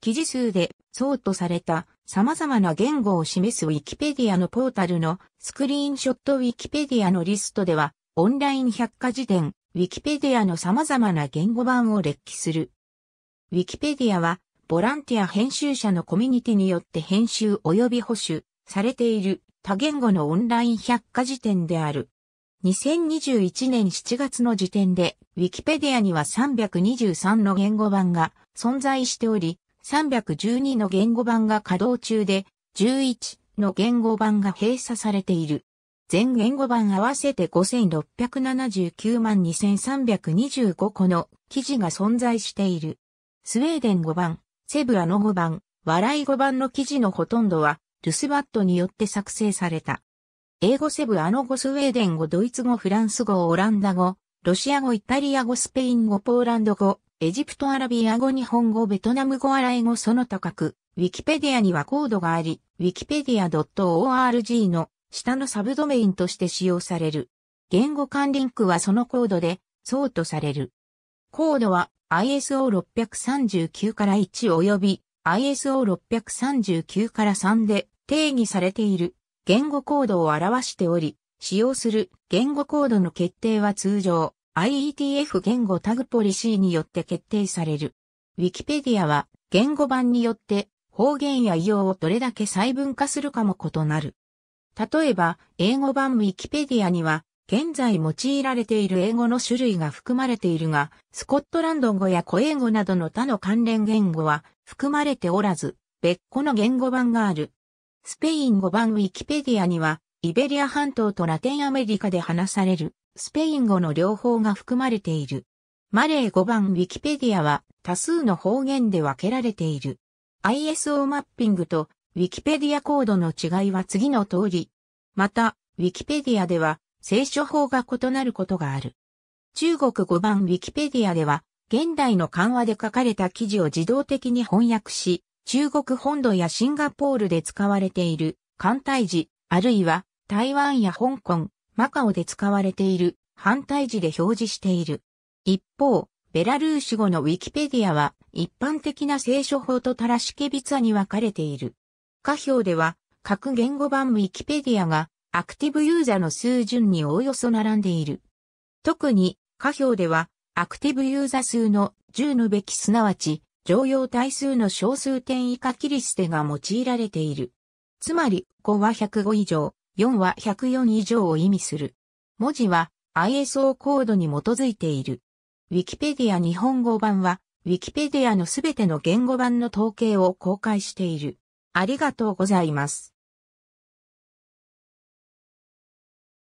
記事数でそうとされた様々な言語を示すウィキペディアのポータルのスクリーンショットウィキペディアのリストでは、オンライン百科事典、ウィキペディアの様々な言語版を列記する。ウィキペディアは、ボランティア編集者のコミュニティによって編集及び保守されている多言語のオンライン百科事典である。2021年7月の時点で、ウィキペディアには323の言語版が存在しており、312の言語版が稼働中で、11の言語版が閉鎖されている。全言語版合わせて5679万2325個の記事が存在している。スウェーデン語版、セブアの語版、笑い語版の記事のほとんどは、ルスバットによって作成された。英語セブアの語スウェーデン語ドイツ語フランス語オランダ語ロシア語イタリア語スペイン語ポーランド語エジプトアラビア語日本語ベトナム語アライ語その他各、ウィキペディアにはコードがあり、wikipedia.org の下のサブドメインとして使用される。言語間リンクはそのコードで、そうとされる。コードは ISO639 から1及び ISO639 から3で定義されている言語コードを表しており、使用する言語コードの決定は通常、IETF 言語タグポリシーによって決定される。Wikipedia は言語版によって方言や異様をどれだけ細分化するかも異なる。例えば、英語版 Wikipedia には、現在用いられている英語の種類が含まれているが、スコットランド語や古英語などの他の関連言語は含まれておらず、別個の言語版がある。スペイン語版 Wikipedia には、イベリア半島とラテンアメリカで話されるスペイン語の両方が含まれている。マレー5番ウィキペディアは多数の方言で分けられている。ISO マッピングとウィキペディアコードの違いは次の通り。また、ウィキペディアでは聖書法が異なることがある。中国5番ウィキペディアでは、現代の緩和で書かれた記事を自動的に翻訳し、中国本土やシンガポールで使われている、簡体字、あるいは台湾や香港、マカオで使われている反対字で表示している。一方、ベラルーシ語のウィキペディアは一般的な聖書法とタラシケビツアに分かれている。下表では各言語版ウィキペディアがアクティブユーザーの数順におおよそ並んでいる。特に下表ではアクティブユーザー数の10のべきすなわち常用対数の小数点以下キリステが用いられている。つまり、5は105以上、4は104以上を意味する。文字は ISO コードに基づいている。Wikipedia 日本語版は、Wikipedia のすべての言語版の統計を公開している。ありがとうございます。